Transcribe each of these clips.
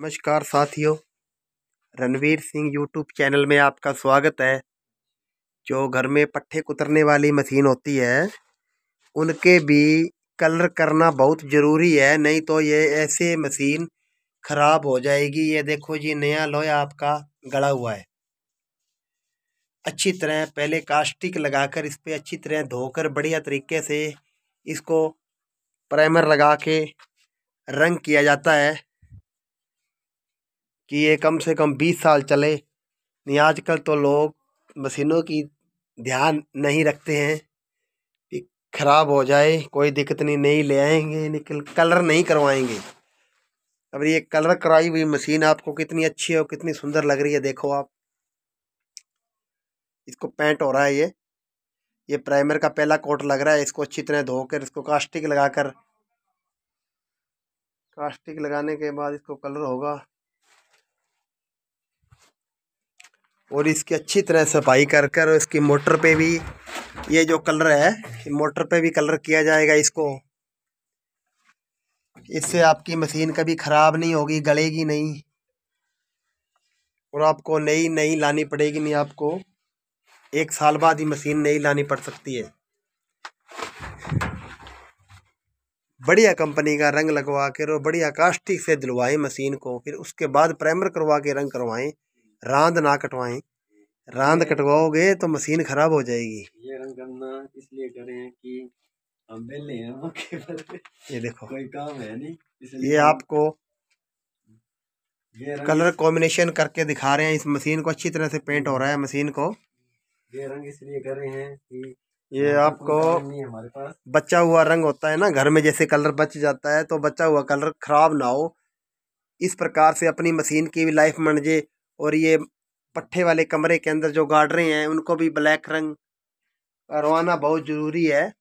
नमस्कार साथियों Ranveer Singh YouTube channel में आपका स्वागत है जो घर में पट्ठे कुतरने वाली मशीन होती है उनके भी कलर करना बहुत ज़रूरी है नहीं तो ये ऐसे मशीन ख़राब हो जाएगी ये देखो जी नया लोहा आपका गड़ा हुआ है अच्छी तरह पहले कास्टिक लगाकर इस पर अच्छी तरह धोकर बढ़िया तरीके से इसको प्राइमर लगा के रंग किया जाता है कि ये कम से कम बीस साल चले नहीं आज कल तो लोग मशीनों की ध्यान नहीं रखते हैं कि ख़राब हो जाए कोई दिक्कत नहीं नहीं ले आएंगे निकल कलर नहीं करवाएंगे अब ये कलर कराई हुई मशीन आपको कितनी अच्छी है और कितनी सुंदर लग रही है देखो आप इसको पेंट हो रहा है ये ये प्राइमर का पहला कोट लग रहा है इसको अच्छी तरह धोकर इसको कास्टिक लगाकर कास्टिक लगाने के बाद इसको कलर होगा और इसकी अच्छी तरह सफाई कर कर इसकी मोटर पे भी ये जो कलर है मोटर पे भी कलर किया जाएगा इसको इससे आपकी मशीन कभी ख़राब नहीं होगी गलेगी नहीं और आपको नई नई लानी पड़ेगी नहीं आपको एक साल बाद ही मशीन नई लानी पड़ सकती है बढ़िया कंपनी का रंग लगवा कर और बढ़िया कास्टिक से दिलवाएं मशीन को फिर उसके बाद प्राइमर करवा के रंग करवाएं रांद ना कटवाएं रांद कटवाओगे तो मशीन खराब हो जाएगी ये रंग करना इसलिए करें कि हम बेले हैं ये देखो कोई काम है नहीं ये आपको ये कलर कॉम्बिनेशन करके दिखा रहे हैं इस मशीन को अच्छी तरह से पेंट हो रहा है मशीन को ये रंग इसलिए कर रहे हैं कि ये आपको बचा हुआ रंग होता है ना घर में जैसे कलर बच जाता है तो बचा हुआ कलर खराब ना हो इस प्रकार से अपनी मशीन की भी लाइफ मंजे और ये पट्ठे वाले कमरे के अंदर जो गार्डरें हैं उनको भी ब्लैक रंग करवाना बहुत ज़रूरी है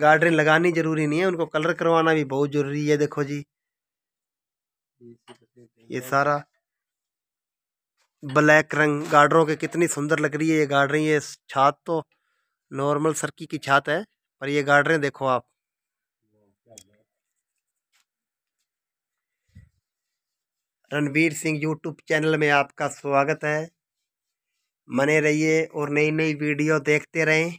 गार्डरें लगानी ज़रूरी नहीं है उनको कलर करवाना भी बहुत ज़रूरी है देखो जी ये सारा ब्लैक रंग गार्डरों के कितनी सुंदर लग रही है ये गार्डरें ये छात तो नॉर्मल सरकी की छात है पर ये गार्डरें देखो आप रणवीर सिंह यूट्यूब चैनल में आपका स्वागत है मने रहिए और नई नई वीडियो देखते रहें